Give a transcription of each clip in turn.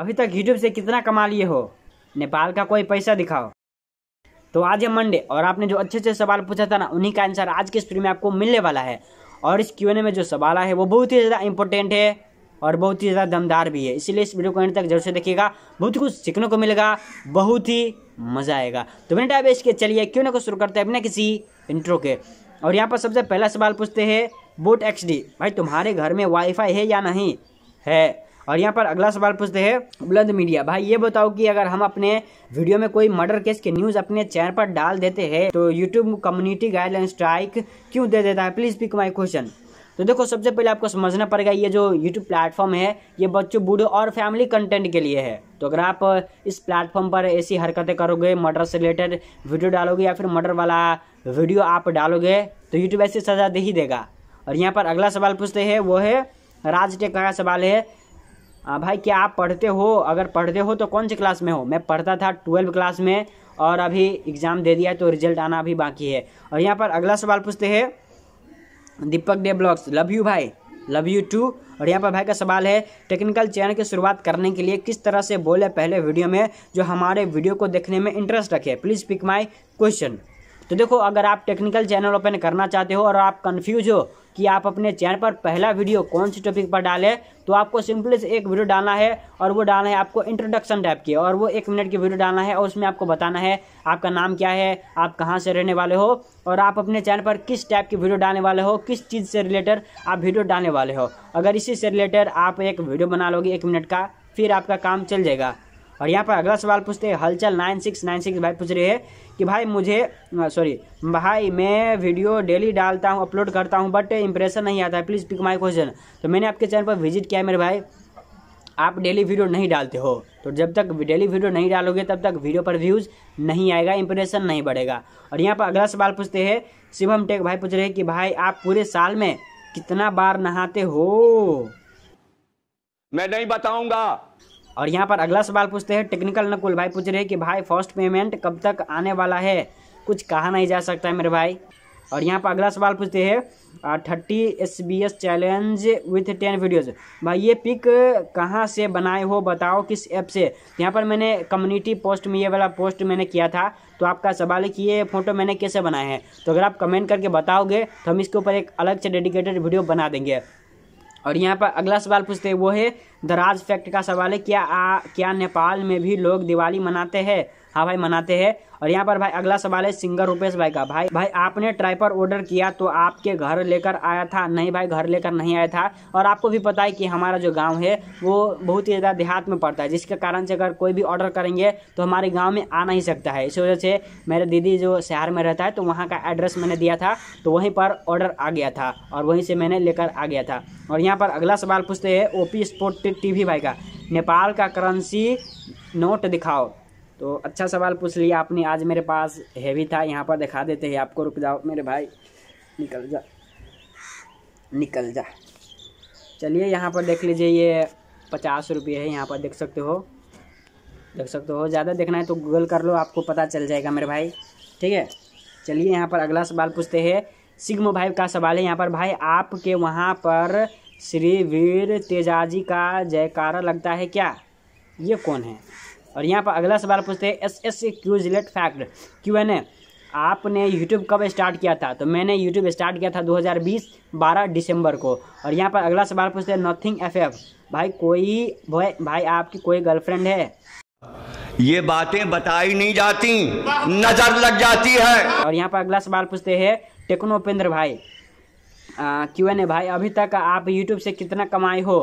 अभी तक यूट्यूब से कितना कमा लिए हो नेपाल का कोई पैसा दिखाओ तो आज है मंडे और आपने जो अच्छे अच्छे सवाल पूछा था ना उन्हीं का आंसर आज के स्टूडियो में आपको मिलने वाला है और इस क्यों में जो सवाल आए वो बहुत ही ज़्यादा इंपॉर्टेंट है और बहुत ही ज़्यादा दमदार भी है इसीलिए इस वीडियो को एंड तक जरूर से देखिएगा बहुत कुछ सीखने को मिलेगा बहुत ही मज़ा आएगा तो बिना टाइप इसके के चलिए क्यों ना को शुरू करते हैं अपने किसी इंट्रो के और यहाँ पर सबसे पहला सवाल पूछते हैं बोट एक्स भाई तुम्हारे घर में वाईफाई है या नहीं है और यहाँ पर अगला सवाल पूछते हैं बुलंद मीडिया भाई ये बताओ कि अगर हम अपने वीडियो में कोई मर्डर केस की न्यूज अपने चैनल पर डाल देते हैं तो यूट्यूब कम्युनिटी गाइडलाइन स्ट्राइक क्यों दे देता है प्लीज पिक माई क्वेश्चन तो देखो सबसे पहले आपको समझना पड़ेगा ये जो यूट्यूब प्लेटफॉर्म है ये बच्चों बूढ़े और फैमिली कंटेंट के लिए है तो अगर आप इस प्लेटफॉर्म पर ऐसी हरकतें करोगे मर्डर से रिलेटेड वीडियो डालोगे या फिर मर्डर वाला वीडियो आप डालोगे तो यूट्यूब ऐसी सजा दे ही देगा और यहाँ पर अगला सवाल पूछते हैं वो है राज टेक का सवाल है आ हाँ भाई क्या आप पढ़ते हो अगर पढ़ते हो तो कौन से क्लास में हो मैं पढ़ता था ट्वेल्व क्लास में और अभी एग्ज़ाम दे दिया तो रिजल्ट आना अभी बाकी है और यहाँ पर अगला सवाल पूछते हैं Deepak day blogs love you भाई लव यू टू और यहाँ पर भाई का सवाल है टेक्निकल चैनल की शुरुआत करने के लिए किस तरह से बोले पहले वीडियो में जो हमारे वीडियो को देखने में इंटरेस्ट रखे प्लीज़ पिक माई क्वेश्चन तो देखो अगर आप टेक्निकल चैनल ओपन करना चाहते हो और आप कन्फ्यूज हो कि आप अपने चैनल पर पहला वीडियो कौन सी टॉपिक पर डालें तो आपको सिंपली से एक वीडियो डालना है और वो डालना है आपको इंट्रोडक्शन टाइप की और वो एक मिनट की वीडियो डालना है और उसमें आपको बताना है आपका नाम क्या है आप कहाँ से रहने वाले हो और आप अपने चैनल पर किस टाइप की वीडियो डालने वाले हो किस चीज़ से रिलेटेड आप वीडियो डालने वाले हो अगर इसी से रिलेटेड आप एक वीडियो बना लोगे एक मिनट का फिर आपका काम चल जाएगा और यहाँ पर अगला सवाल पूछते हैं हलचल नाइन सिक्स नाइन सिक्स भाई पूछ रहे हैं कि भाई मुझे सॉरी भाई मैं वीडियो डेली डालता हूँ अपलोड करता हूँ बट इंप्रेशन नहीं आता है प्लीज़ पिक माई क्वेश्चन तो मैंने आपके चैनल पर विजिट किया मेरे भाई आप डेली वीडियो नहीं डालते हो तो जब तक डेली वीडियो नहीं डालोगे तब तक वीडियो पर व्यूज़ नहीं आएगा इंप्रेशन नहीं बढ़ेगा और यहाँ पर अगला सवाल पूछते हैं शिवम टेक भाई पूछ रहे हैं कि भाई आप पूरे साल में कितना बार नहाते हो मैं नहीं बताऊंगा और यहाँ पर अगला सवाल पूछते हैं टेक्निकल नकुल भाई पूछ रहे हैं कि भाई फर्स्ट पेमेंट कब तक आने वाला है कुछ कहा नहीं जा सकता है मेरे भाई और यहाँ पर अगला सवाल पूछते हैं thirty S B S challenge with ten videos भाई ये पिक कहाँ से बनाए हो बताओ किस ऐप से यहाँ पर मैंने कम्युनिटी पोस्ट में ये वाला पोस्ट मैंने किया था तो आपका सवाल है कि ये फ़ोटो मैंने कैसे बनाए हैं तो अगर आप कमेंट करके बताओगे तो हम इसके ऊपर एक अलग से डेडिकेटेड वीडियो बना देंगे और यहाँ पर अगला सवाल पूछते हैं वो है दराज फैक्ट का सवाल है क्या आ, क्या नेपाल में भी लोग दिवाली मनाते हैं हाँ भाई मनाते हैं और यहाँ पर भाई अगला सवाल है सिंगर रूपेश भाई का भाई भाई आपने ट्राइपर ऑर्डर किया तो आपके घर लेकर आया था नहीं भाई घर लेकर नहीं आया था और आपको भी पता है कि हमारा जो गाँव है वो बहुत ही ज़्यादा देहात में पड़ता है जिसके कारण से अगर कोई भी ऑर्डर करेंगे तो हमारे गाँव में आ नहीं सकता है इसी वजह से मेरे दीदी जो शहर में रहता है तो वहाँ का एड्रेस मैंने दिया था तो वहीं पर ऑर्डर आ गया था और वहीं से मैंने लेकर आ गया था और यहाँ पर अगला सवाल पूछते हैं पी स्पोर्ट टीवी भाई का नेपाल का करेंसी नोट दिखाओ तो अच्छा सवाल पूछ लिया आपने आज मेरे पास हैवी था यहाँ पर दिखा देते हैं आपको रुक जाओ मेरे भाई निकल जा निकल जा चलिए यहाँ पर देख लीजिए ये पचास रुपये है यहाँ पर देख सकते हो देख सकते हो ज़्यादा देखना है तो गूगल कर लो आपको पता चल जाएगा मेरे भाई ठीक है चलिए यहाँ पर अगला सवाल पूछते हैं सिग्म भाई का सवाल है यहाँ पर भाई आपके वहाँ पर श्री वीर तेजाजी का जयकारा लगता है क्या ये कौन है और यहाँ पर अगला सवाल पूछते हैं एस एस क्यूज लेट फैक्ट क्यू एन ए आपने यूट्यूब कब स्टार्ट किया था तो मैंने यूट्यूब स्टार्ट किया था 2020 12 दिसंबर को और यहाँ पर अगला सवाल पूछते हैं नथिंग एफ एफ भाई कोई भाई, भाई आपकी कोई गर्लफ्रेंड है ये बातें बताई नहीं जाती नजर लग जाती है और यहाँ पर अगला सवाल पूछते हैं टेक्नोपेंद्र भाई क्यू एन ए भाई अभी तक आप यूट्यूब से कितना कमाई हो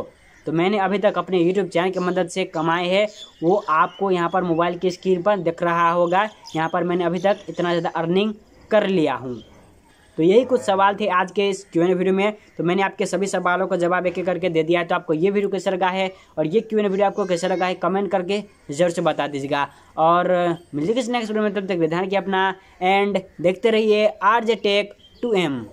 तो मैंने अभी तक अपने यूट्यूब चैनल की मदद से कमाए हैं वो आपको यहाँ पर मोबाइल की स्क्रीन पर दिख रहा होगा यहाँ पर मैंने अभी तक इतना ज़्यादा अर्निंग कर लिया हूँ तो यही कुछ सवाल थे आज के इस क्यू एन वीडियो में तो मैंने आपके सभी सवालों का जवाब एक एक करके दे दिया है तो आपको ये वीडियो कैसा लगा है और ये क्यू वीडियो आपको कैसा लगा है कमेंट करके जरूर से बता दीजिएगा और मिलते किसी नेक्स्ट वीडियो में तब तक विधान की अपना एंड देखते रहिए R J tech to M